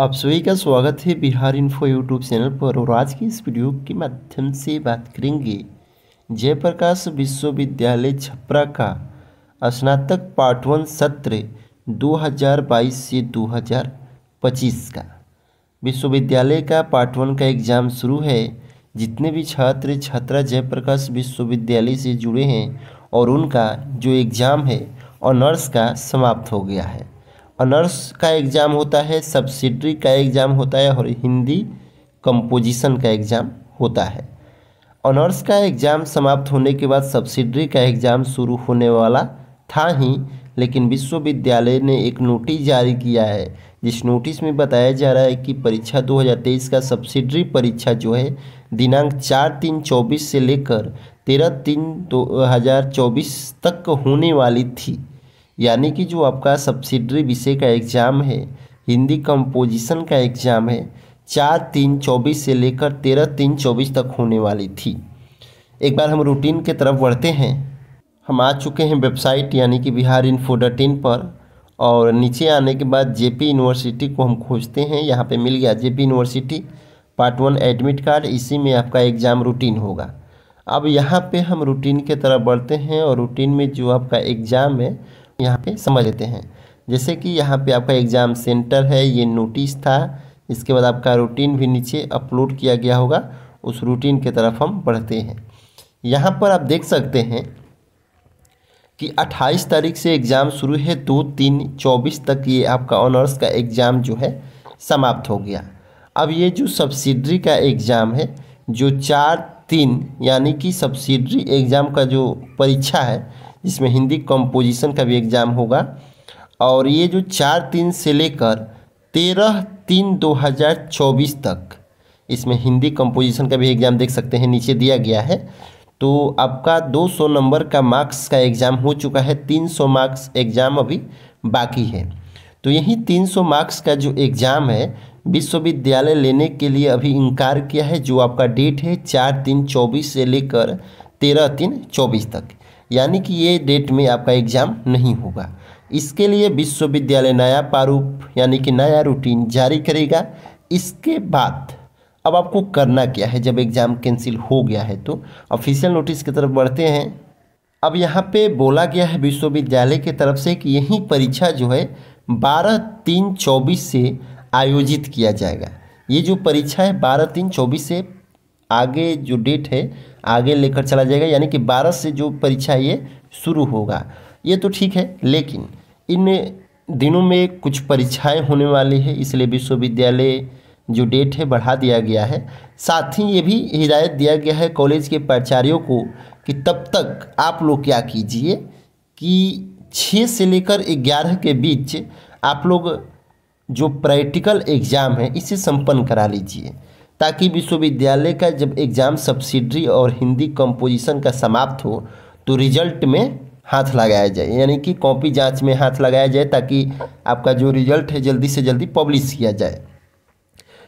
आप सभी का स्वागत है बिहार इन्फो यूट्यूब चैनल पर और आज की इस वीडियो के माध्यम से बात करेंगे जयप्रकाश विश्वविद्यालय छपरा का स्नातक पार्ट वन सत्र 2022 से 2025 का विश्वविद्यालय का पार्ट वन का एग्ज़ाम शुरू है जितने भी छात्र छात्रा जयप्रकाश विश्वविद्यालय से जुड़े हैं और उनका जो एग्ज़ाम है ऑनर्स का समाप्त हो गया है अनर्स का एग्ज़ाम होता है सब्सिडरी का एग्ज़ाम होता है और हिंदी कंपोजिशन का एग्ज़ाम होता है ऑनर्स का एग्ज़ाम समाप्त होने के बाद सब्सिडरी का एग्ज़ाम शुरू होने वाला था ही लेकिन विश्वविद्यालय ने एक नोटिस जारी किया है जिस नोटिस में बताया जा रहा है कि परीक्षा 2023 का सब्सिडरी परीक्षा जो है दिनांक चार तीन चौबीस से लेकर तेरह तीन दो हज़ार चौबीस तक होने वाली थी यानी कि जो आपका सब्सिडरी विषय का एग्ज़ाम है हिंदी कंपोजिशन का एग्ज़ाम है चार तीन चौबीस से लेकर तेरह तीन चौबीस तक होने वाली थी एक बार हम रूटीन के तरफ बढ़ते हैं हम आ चुके हैं वेबसाइट यानी कि बिहार इन्फो डॉट इन पर और नीचे आने के बाद जेपी यूनिवर्सिटी को हम खोजते हैं यहाँ पे मिल गया JP university part one admit card इसी में आपका एग्ज़ाम रूटीन होगा अब यहाँ पे हम रूटीन के तरफ बढ़ते हैं और रूटीन में जो आपका एग्ज़ाम है यहाँ पे समझ लेते हैं जैसे कि यहाँ पे आपका एग्ज़ाम सेंटर है ये नोटिस था इसके बाद आपका रूटीन भी नीचे अपलोड किया गया होगा उस रूटीन के तरफ हम बढ़ते हैं यहाँ पर आप देख सकते हैं कि 28 तारीख से एग्ज़ाम शुरू है दो तीन चौबीस तक ये आपका ऑनर्स का एग्ज़ाम जो है समाप्त हो गया अब ये जो सब्सिडरी का एग्ज़ाम है जो चार तीन यानी कि सब्सिडरी एग्ज़ाम का जो परीक्षा है जिसमें हिंदी कंपोजिशन का भी एग्ज़ाम होगा और ये जो चार तीन से लेकर तेरह तीन दो हज़ार चौबीस तक इसमें हिंदी कंपोजिशन का भी एग्ज़ाम देख सकते हैं नीचे दिया गया है तो आपका 200 नंबर का मार्क्स का एग्ज़ाम हो चुका है 300 मार्क्स एग्ज़ाम अभी बाकी है तो यही 300 मार्क्स का जो एग्ज़ाम है विश्वविद्यालय लेने के लिए अभी इनकार किया है जो आपका डेट है चार तीन चौबीस से लेकर तेरह तीन चौबीस तक यानी कि ये डेट में आपका एग्ज़ाम नहीं होगा इसके लिए विश्वविद्यालय नया प्रारूप यानी कि नया रूटीन जारी करेगा इसके बाद अब आपको करना क्या है जब एग्ज़ाम कैंसिल हो गया है तो ऑफिशियल नोटिस की तरफ बढ़ते हैं अब यहाँ पे बोला गया है विश्वविद्यालय की तरफ से कि यही परीक्षा जो है बारह तीन चौबीस से आयोजित किया जाएगा ये जो परीक्षा है बारह तीन चौबीस से आगे जो डेट है आगे लेकर चला जाएगा यानी कि बारह से जो परीक्षा ये शुरू होगा ये तो ठीक है लेकिन इन दिनों में कुछ परीक्षाएं होने वाली है इसलिए विश्वविद्यालय जो डेट है बढ़ा दिया गया है साथ ही ये भी हिदायत दिया गया है कॉलेज के प्राचार्यों को कि तब तक आप लोग क्या कीजिए कि छः से लेकर ग्यारह के बीच आप लोग जो प्रैक्टिकल एग्ज़ाम है इसे संपन्न करा लीजिए ताकि विश्वविद्यालय का जब एग्ज़ाम सब्सिडरी और हिंदी कंपोजिशन का समाप्त हो तो रिजल्ट में हाथ लगाया जाए यानी कि कॉपी जांच में हाथ लगाया जाए ताकि आपका जो रिजल्ट है जल्दी से जल्दी पब्लिश किया जाए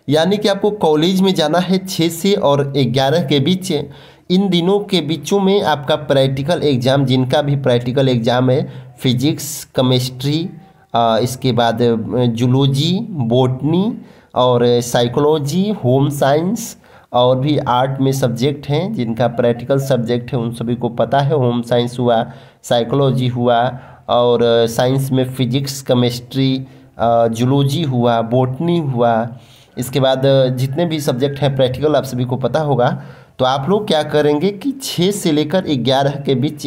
यानी कि आपको कॉलेज में जाना है छः से और ग्यारह के बीच इन दिनों के बीचों में आपका प्रैक्टिकल एग्ज़ाम जिनका भी प्रैक्टिकल एग्ज़ाम है फिजिक्स केमिस्ट्री इसके बाद जुलोजी बोटनी और साइकोलॉजी होम साइंस और भी आर्ट में सब्जेक्ट हैं जिनका प्रैक्टिकल सब्जेक्ट है उन सभी को पता है होम साइंस हुआ साइकोलॉजी हुआ और साइंस में फिजिक्स केमिस्ट्री जूलॉजी हुआ बोटनी हुआ इसके बाद जितने भी सब्जेक्ट हैं प्रैक्टिकल आप सभी को पता होगा तो आप लोग क्या करेंगे कि छः से लेकर ग्यारह के बीच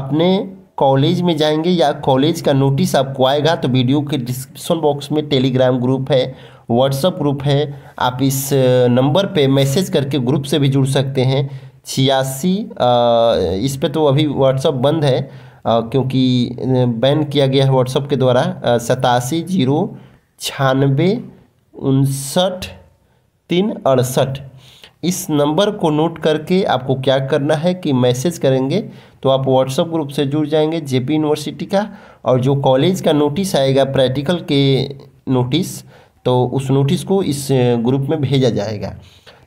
अपने कॉलेज में जाएंगे या कॉलेज का नोटिस आपको आएगा तो वीडियो के डिस्क्रिप्शन बॉक्स में टेलीग्राम ग्रुप है व्हाट्सअप ग्रुप है आप इस नंबर पे मैसेज करके ग्रुप से भी जुड़ सकते हैं छियासी इस पर तो अभी व्हाट्सअप बंद है क्योंकि बैन किया गया है व्हाट्सअप के द्वारा सतासी जीरो छानबे उनसठ तीन अड़सठ इस नंबर को नोट करके आपको क्या करना है कि मैसेज करेंगे तो आप व्हाट्सअप ग्रुप से जुड़ जाएंगे जेपी यूनिवर्सिटी का और जो कॉलेज का नोटिस आएगा प्रैक्टिकल के नोटिस तो उस नोटिस को इस ग्रुप में भेजा जाएगा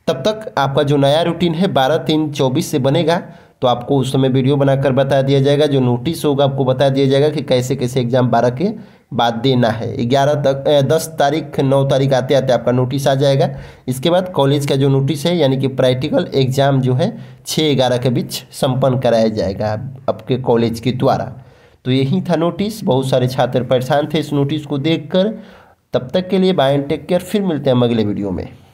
तब तक आपका जो नया रूटीन है बारह तीन चौबीस से बनेगा तो आपको उस समय वीडियो बनाकर बता दिया जाएगा जो नोटिस होगा आपको बता दिया जाएगा कि कैसे कैसे एग्जाम बारह के बाद देना है ग्यारह तक दस तारीख नौ तारीख आते आते आपका नोटिस आ जाएगा इसके बाद कॉलेज का जो नोटिस है यानी कि प्रैक्टिकल एग्जाम जो है छः ग्यारह के बीच संपन्न कराया जाएगा आपके कॉलेज के द्वारा तो यही था नोटिस बहुत सारे छात्र परेशान थे इस नोटिस को देख तब तक के लिए बाय एंड टेक केयर फिर मिलते हैं हम अगले वीडियो में